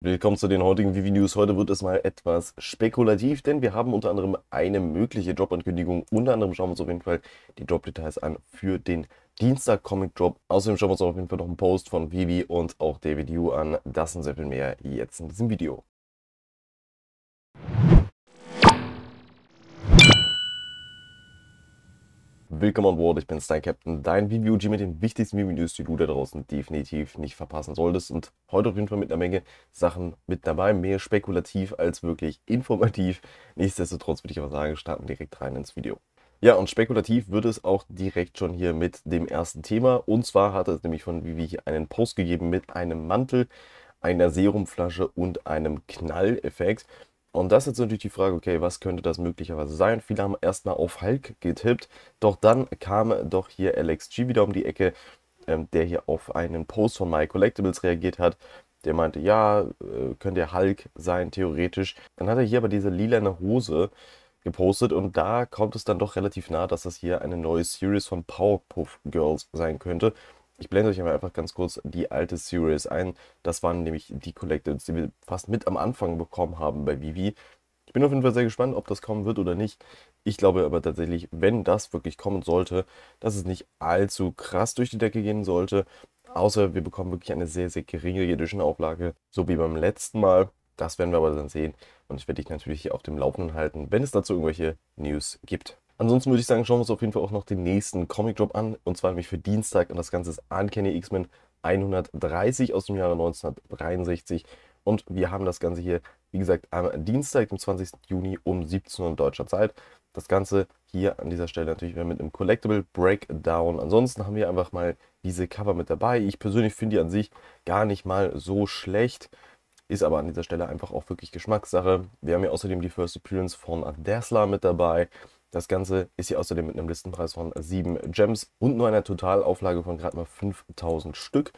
Willkommen zu den heutigen Vivi News. Heute wird es mal etwas spekulativ, denn wir haben unter anderem eine mögliche Jobankündigung. Unter anderem schauen wir uns auf jeden Fall die Jobdetails an für den Dienstag Comic Drop. Außerdem schauen wir uns auf jeden Fall noch einen Post von Vivi und auch David Yu an. Das und sehr viel mehr jetzt in diesem Video. Willkommen an Bord, ich bin Stein Captain, dein Video-G mit den wichtigsten video die du da draußen definitiv nicht verpassen solltest. Und heute auf jeden Fall mit einer Menge Sachen mit dabei, mehr spekulativ als wirklich informativ. Nichtsdestotrotz würde ich aber sagen, starten direkt rein ins Video. Ja, und spekulativ wird es auch direkt schon hier mit dem ersten Thema. Und zwar hat es nämlich von Vivi hier einen Post gegeben mit einem Mantel, einer Serumflasche und einem Knalleffekt. Und das ist jetzt natürlich die Frage, okay, was könnte das möglicherweise sein? Viele haben erstmal auf Hulk getippt, doch dann kam doch hier LXG wieder um die Ecke, ähm, der hier auf einen Post von My Collectibles reagiert hat. Der meinte, ja, äh, könnte der Hulk sein, theoretisch. Dann hat er hier aber diese lilane Hose gepostet und da kommt es dann doch relativ nah, dass das hier eine neue Series von Powerpuff Girls sein könnte. Ich blende euch einfach ganz kurz die alte Series ein. Das waren nämlich die Collectors, die wir fast mit am Anfang bekommen haben bei Vivi. Ich bin auf jeden Fall sehr gespannt, ob das kommen wird oder nicht. Ich glaube aber tatsächlich, wenn das wirklich kommen sollte, dass es nicht allzu krass durch die Decke gehen sollte. Außer wir bekommen wirklich eine sehr, sehr geringe Edition Auflage, so wie beim letzten Mal. Das werden wir aber dann sehen und ich werde dich natürlich hier auf dem Laufenden halten, wenn es dazu irgendwelche News gibt. Ansonsten würde ich sagen, schauen wir uns auf jeden Fall auch noch den nächsten Comic-Drop an. Und zwar nämlich für Dienstag. Und das Ganze ist Uncanny X-Men 130 aus dem Jahre 1963. Und wir haben das Ganze hier, wie gesagt, am Dienstag, dem 20. Juni um 17 Uhr in deutscher Zeit. Das Ganze hier an dieser Stelle natürlich wieder mit einem Collectible Breakdown. Ansonsten haben wir einfach mal diese Cover mit dabei. Ich persönlich finde die an sich gar nicht mal so schlecht. Ist aber an dieser Stelle einfach auch wirklich Geschmackssache. Wir haben hier außerdem die First Appearance von Adesla mit dabei. Das Ganze ist hier außerdem mit einem Listenpreis von 7 Gems und nur einer Totalauflage von gerade mal 5000 Stück.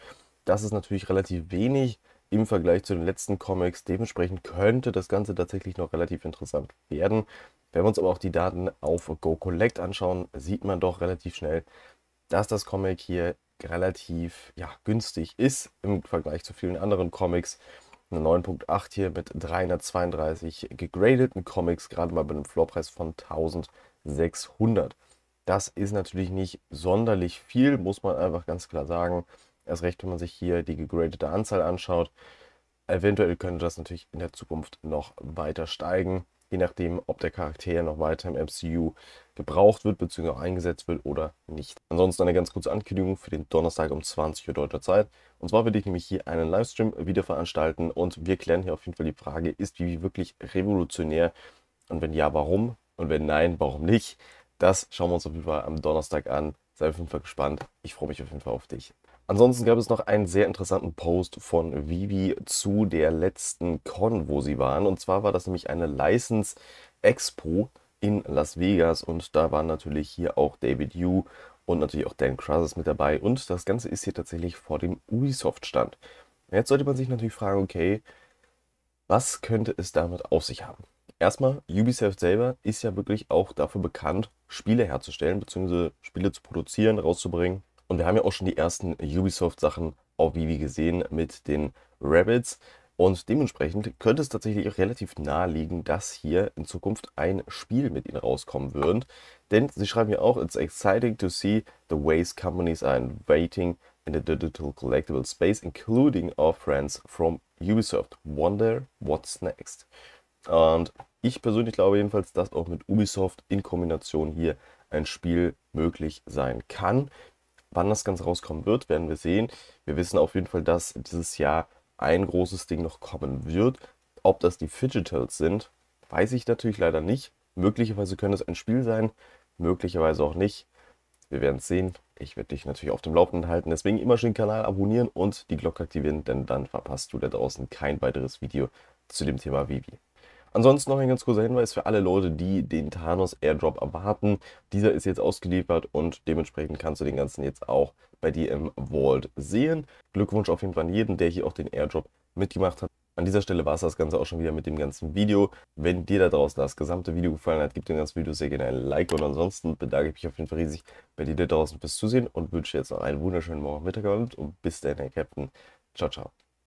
Das ist natürlich relativ wenig im Vergleich zu den letzten Comics. Dementsprechend könnte das Ganze tatsächlich noch relativ interessant werden. Wenn wir uns aber auch die Daten auf GoCollect anschauen, sieht man doch relativ schnell, dass das Comic hier relativ ja, günstig ist im Vergleich zu vielen anderen Comics eine 9.8 hier mit 332 gegradeten Comics, gerade mal bei einem Floorpreis von 1600. Das ist natürlich nicht sonderlich viel, muss man einfach ganz klar sagen. Erst recht, wenn man sich hier die gegradete Anzahl anschaut. Eventuell könnte das natürlich in der Zukunft noch weiter steigen je nachdem, ob der Charakter noch weiter im MCU gebraucht wird bzw. eingesetzt wird oder nicht. Ansonsten eine ganz kurze Ankündigung für den Donnerstag um 20 Uhr deutscher Zeit. Und zwar werde ich nämlich hier einen Livestream wieder veranstalten und wir klären hier auf jeden Fall die Frage, ist Vivi wirklich revolutionär? Und wenn ja, warum? Und wenn nein, warum nicht? Das schauen wir uns auf jeden Fall am Donnerstag an. Sei auf jeden Fall gespannt. Ich freue mich auf jeden Fall auf dich. Ansonsten gab es noch einen sehr interessanten Post von Vivi zu der letzten Con, wo sie waren. Und zwar war das nämlich eine License Expo in Las Vegas. Und da waren natürlich hier auch David Yu und natürlich auch Dan Crozes mit dabei. Und das Ganze ist hier tatsächlich vor dem Ubisoft-Stand. Jetzt sollte man sich natürlich fragen, okay, was könnte es damit auf sich haben? Erstmal, Ubisoft selber ist ja wirklich auch dafür bekannt, Spiele herzustellen, bzw. Spiele zu produzieren, rauszubringen und wir haben ja auch schon die ersten Ubisoft-Sachen auf Vivi gesehen mit den Rabbits. Und dementsprechend könnte es tatsächlich auch relativ naheliegen, dass hier in Zukunft ein Spiel mit ihnen rauskommen würde. Denn sie schreiben ja auch, it's exciting to see the ways companies are innovating in the digital collectible space, including our friends from Ubisoft. Wonder what's next. Und ich persönlich glaube jedenfalls, dass auch mit Ubisoft in Kombination hier ein Spiel möglich sein kann. Wann das Ganze rauskommen wird, werden wir sehen. Wir wissen auf jeden Fall, dass dieses Jahr ein großes Ding noch kommen wird. Ob das die Fidgetals sind, weiß ich natürlich leider nicht. Möglicherweise könnte es ein Spiel sein, möglicherweise auch nicht. Wir werden es sehen. Ich werde dich natürlich auf dem Laufenden halten. Deswegen immer schön den Kanal abonnieren und die Glocke aktivieren, denn dann verpasst du da draußen kein weiteres Video zu dem Thema Vivi. Ansonsten noch ein ganz kurzer Hinweis für alle Leute, die den Thanos Airdrop erwarten. Dieser ist jetzt ausgeliefert und dementsprechend kannst du den ganzen jetzt auch bei dir im Vault sehen. Glückwunsch auf jeden Fall an jeden, der hier auch den Airdrop mitgemacht hat. An dieser Stelle war es das Ganze auch schon wieder mit dem ganzen Video. Wenn dir da draußen das gesamte Video gefallen hat, gib dem ganzen Video sehr gerne ein Like und ansonsten bedanke ich mich auf jeden Fall riesig bei dir da draußen fürs Zusehen und wünsche jetzt noch einen wunderschönen Morgen, Mittag und bis dann, Herr Captain. Ciao, ciao.